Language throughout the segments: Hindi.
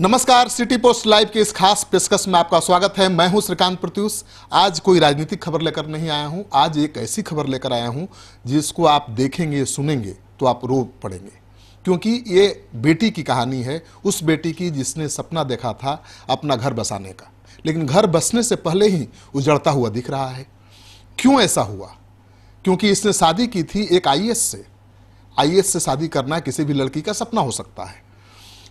नमस्कार सिटी पोस्ट लाइव के इस खास पेशकश में आपका स्वागत है मैं हूं श्रीकांत प्रत्युष आज कोई राजनीतिक खबर लेकर नहीं आया हूं आज एक ऐसी खबर लेकर आया हूं जिसको आप देखेंगे सुनेंगे तो आप रो पड़ेंगे क्योंकि ये बेटी की कहानी है उस बेटी की जिसने सपना देखा था अपना घर बसाने का लेकिन घर बसने से पहले ही उजड़ता हुआ दिख रहा है क्यों ऐसा हुआ क्योंकि इसने शादी की थी एक आई से आई से शादी करना किसी भी लड़की का सपना हो सकता है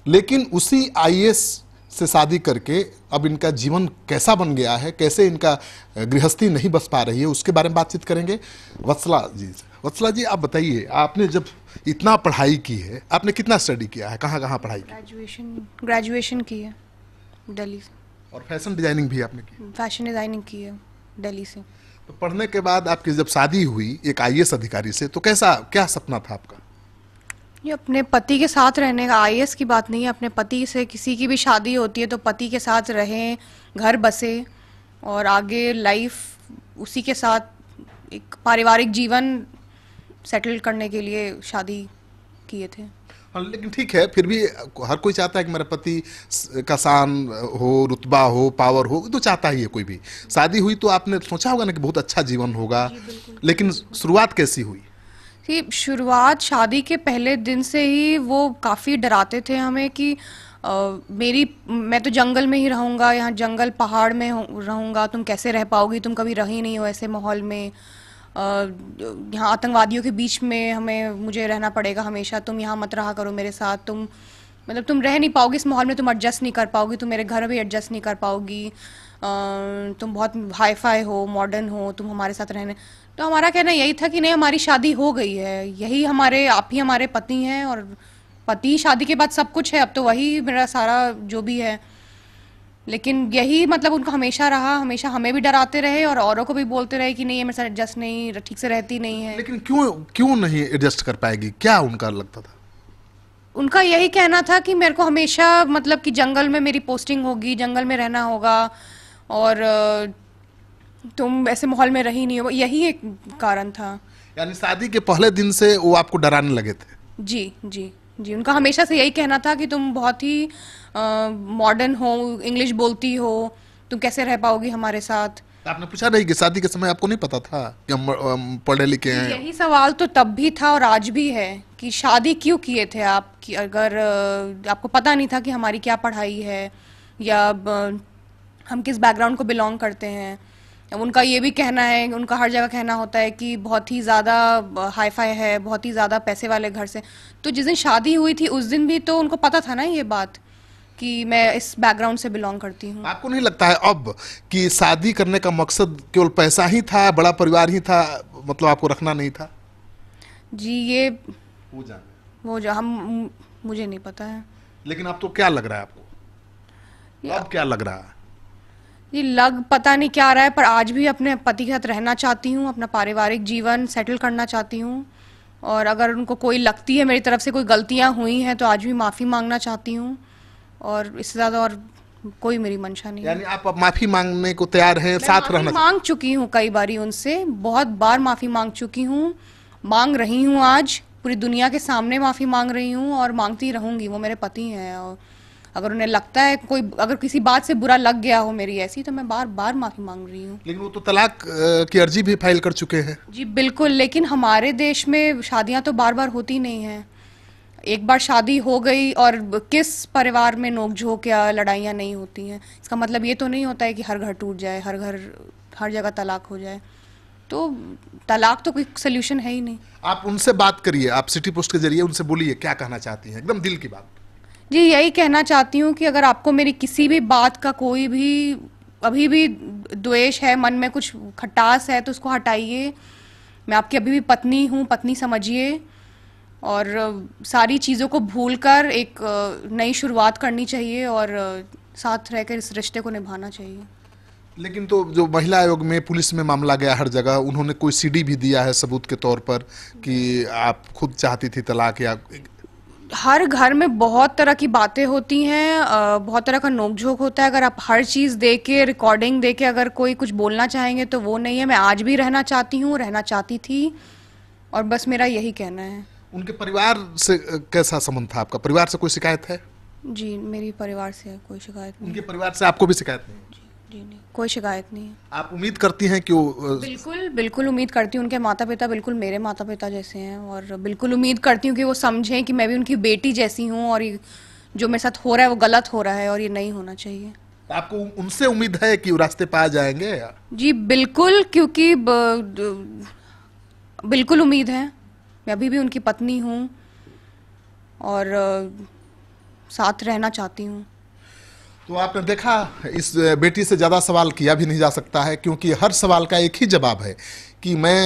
लेकिन उसी आईएएस से शादी करके अब इनका जीवन कैसा बन गया है कैसे इनका गृहस्थी नहीं बस पा रही है उसके बारे में बातचीत करेंगे वत्सला जी वत्सला जी आप बताइए आपने जब इतना पढ़ाई की है आपने कितना स्टडी किया है कहाँ कहाँ पढ़ाई ग्रेजुएशन ग्रेजुएशन की है दिल्ली से और फैशन डिजाइनिंग भी आपने की फैशन डिजाइनिंग की है दिल्ली से तो पढ़ने के बाद आपकी जब शादी हुई एक आई अधिकारी से तो कैसा क्या सपना था आपका ये अपने पति के साथ रहने का आई की बात नहीं है अपने पति से किसी की भी शादी होती है तो पति के साथ रहें घर बसे और आगे लाइफ उसी के साथ एक पारिवारिक जीवन सेटल करने के लिए शादी किए थे हाँ, लेकिन ठीक है फिर भी हर कोई चाहता है कि मेरा पति का शान हो रुतबा हो पावर हो तो चाहता ही है कोई भी शादी हुई तो आपने सोचा होगा ना कि बहुत अच्छा जीवन होगा लेकिन शुरुआत कैसी हुई कि शुरुआत शादी के पहले दिन से ही वो काफ़ी डराते थे हमें कि आ, मेरी मैं तो जंगल में ही रहूँगा यहाँ जंगल पहाड़ में रहूँगा तुम कैसे रह पाओगी तुम कभी रही नहीं हो ऐसे माहौल में यहाँ आतंकवादियों के बीच में हमें मुझे रहना पड़ेगा हमेशा तुम यहाँ मत रहा करो मेरे साथ तुम मतलब तुम रह नहीं पाओगी इस माहौल में तुम एडजस्ट नहीं कर पाओगी तुम मेरे घर भी एडजस्ट नहीं कर पाओगी तुम बहुत हाई फाई हो मॉडर्न हो तुम हमारे साथ रहने तो हमारा कहना यही था कि नहीं हमारी शादी हो गई है यही हमारे आप ही हमारे पति हैं और पति शादी के बाद सब कुछ है अब तो वही मेरा सारा जो भी है लेकिन यही मतलब उनका हमेशा रहा हमेशा हमें भी डराते रहे और औरों को भी बोलते रहे कि नहीं ये मेरे साथ एडजस्ट नहीं ठीक से रहती नहीं है लेकिन क्यों क्यों नहीं एडजस्ट कर पाएगी क्या उनका लगता था उनका यही कहना था कि मेरे को हमेशा मतलब कि जंगल में मेरी पोस्टिंग होगी जंगल में रहना होगा और तुम ऐसे माहौल में रही नहीं हो यही एक कारण था यानी शादी के पहले दिन से वो आपको डराने लगे थे जी जी जी उनका हमेशा से यही कहना था कि तुम बहुत ही मॉडर्न हो इंग्लिश बोलती हो तुम कैसे रह पाओगी हमारे साथ आपने पूछा नहीं कि शादी के समय आपको नहीं पता था कि हम पढ़े लिखे हैं यही सवाल तो तब भी था और आज भी है कि शादी क्यों किए थे आप कि अगर आपको पता नहीं था कि हमारी क्या पढ़ाई है या हम किस बैकग्राउंड को बिलोंग करते हैं उनका ये भी कहना है उनका हर जगह कहना होता है कि बहुत ही ज़्यादा हाई फाई है बहुत ही ज़्यादा पैसे वाले घर से तो जिस दिन शादी हुई थी उस दिन भी तो उनको पता था ना ये बात कि मैं इस बैकग्राउंड से बिलोंग करती हूँ आपको नहीं लगता है अब कि शादी करने का मकसद केवल पैसा ही था बड़ा परिवार ही था मतलब आपको रखना नहीं था जी ये वो जो हम मुझे नहीं पता है लेकिन आप तो क्या लग रहा है आपको अब क्या लग रहा है ये लग पता नहीं क्या आ रहा है पर आज भी अपने पति के साथ रहना चाहती हूँ अपना पारिवारिक जीवन सेटल करना चाहती हूँ और अगर उनको कोई लगती है मेरी तरफ से कोई गलतियाँ हुई हैं तो आज भी माफ़ी मांगना चाहती हूँ और इससे ज़्यादा और कोई मेरी मंशा नहीं यानी आप माफी मांगने को तैयार हैं साथ रहना मांग चुकी हूँ कई बारी उनसे बहुत बार माफी मांग चुकी हूँ मांग रही हूँ आज पूरी दुनिया के सामने माफी मांग रही हूँ और मांगती रहूंगी वो मेरे पति हैं और अगर उन्हें लगता है कोई अगर किसी बात से बुरा लग गया हो मेरी ऐसी तो मैं बार बार माफी मांग रही हूँ लेकिन वो तो तलाक की अर्जी भी फाइल कर चुके हैं जी बिल्कुल लेकिन हमारे देश में शादियां तो बार बार होती नहीं है एक बार शादी हो गई और किस परिवार में नोकझोंक या लड़ाइयाँ नहीं होती हैं इसका मतलब ये तो नहीं होता है कि हर घर टूट जाए हर घर हर जगह तलाक हो जाए तो तलाक तो कोई सोल्यूशन है ही नहीं आप उनसे बात करिए आप सिटी पोस्ट के जरिए उनसे बोलिए क्या कहना चाहती हैं एकदम दिल की बात जी यही कहना चाहती हूँ कि अगर आपको मेरी किसी भी बात का कोई भी अभी भी द्वेष है मन में कुछ खटास है तो उसको हटाइए मैं आपकी अभी भी पत्नी हूँ पत्नी समझिए और सारी चीज़ों को भूल कर एक नई शुरुआत करनी चाहिए और साथ रहकर इस रिश्ते को निभाना चाहिए लेकिन तो जो महिला आयोग में पुलिस में मामला गया हर जगह उन्होंने कोई सीडी भी दिया है सबूत के तौर पर कि आप खुद चाहती थी तलाक या हर घर में बहुत तरह की बातें होती हैं बहुत तरह का नोकझोंक होता है अगर आप हर चीज़ दे के रिकॉर्डिंग दे के अगर कोई कुछ बोलना चाहेंगे तो वो नहीं है मैं आज भी रहना चाहती हूँ रहना चाहती थी और बस मेरा यही कहना है उनके परिवार से कैसा संबंध था आपका परिवार से कोई शिकायत है जी मेरी परिवार से कोई शिकायत नहीं उनके परिवार से आपको भी शिकायत नहीं नहीं कोई शिकायत नहीं है आप उम्मीद करती हैं कि वो बिल्कुल बिल्कुल उम्मीद करती हूँ उनके माता पिता बिल्कुल मेरे माता पिता जैसे हैं और बिल्कुल उम्मीद करती हूँ कि वो समझें कि मैं भी उनकी बेटी जैसी हूँ और जो मेरे साथ हो रहा है वो गलत हो रहा है और ये नहीं होना चाहिए आपको उनसे उम्मीद है कि रास्ते पा जाएंगे या? जी बिल्कुल क्योंकि ब, बिल्कुल उम्मीद है मैं अभी भी उनकी पत्नी हूँ और साथ रहना चाहती हूँ तो आपने देखा इस बेटी से ज़्यादा सवाल किया भी नहीं जा सकता है क्योंकि हर सवाल का एक ही जवाब है कि मैं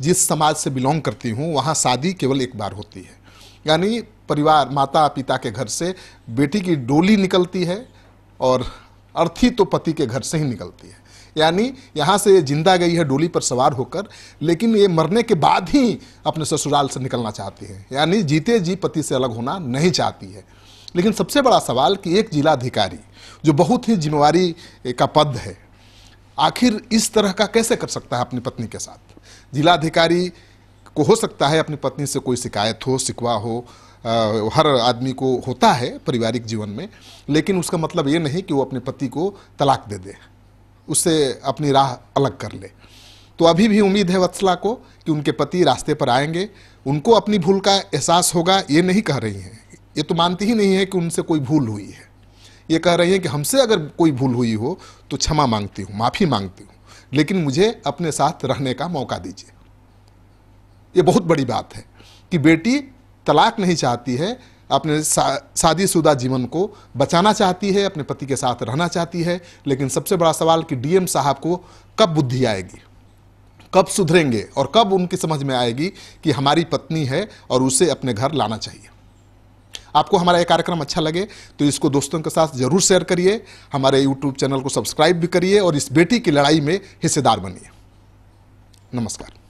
जिस समाज से बिलोंग करती हूँ वहाँ शादी केवल एक बार होती है यानी परिवार माता पिता के घर से बेटी की डोली निकलती है और अर्थी तो पति के घर से ही निकलती है यानी यहाँ से जिंदा गई है डोली पर सवार होकर लेकिन ये मरने के बाद ही अपने ससुराल से निकलना चाहती है यानी जीते जी पति से अलग होना नहीं चाहती है लेकिन सबसे बड़ा सवाल कि एक जिलाधिकारी जो बहुत ही जिम्मेवारी का पद है आखिर इस तरह का कैसे कर सकता है अपनी पत्नी के साथ जिलाधिकारी को हो सकता है अपनी पत्नी से कोई शिकायत हो शिकवा हो हर आदमी को होता है पारिवारिक जीवन में लेकिन उसका मतलब ये नहीं कि वो अपने पति को तलाक दे दे उससे अपनी राह अलग कर ले तो अभी भी उम्मीद है वत्सला को कि उनके पति रास्ते पर आएंगे उनको अपनी भूल का एहसास होगा ये नहीं कह रही हैं ये तो मानती ही नहीं है कि उनसे कोई भूल हुई है ये कह रही हैं कि हमसे अगर कोई भूल हुई हो तो क्षमा मांगती हूँ माफ़ी मांगती हूँ लेकिन मुझे अपने साथ रहने का मौका दीजिए ये बहुत बड़ी बात है कि बेटी तलाक नहीं चाहती है अपने सा, शादीशुदा जीवन को बचाना चाहती है अपने पति के साथ रहना चाहती है लेकिन सबसे बड़ा सवाल कि डीएम साहब को कब बुद्धि आएगी कब सुधरेंगे और कब उनकी समझ में आएगी कि हमारी पत्नी है और उसे अपने घर लाना चाहिए आपको हमारा ये कार्यक्रम अच्छा लगे तो इसको दोस्तों के साथ जरूर शेयर करिए हमारे यूट्यूब चैनल को सब्सक्राइब भी करिए और इस बेटी की लड़ाई में हिस्सेदार बनिए नमस्कार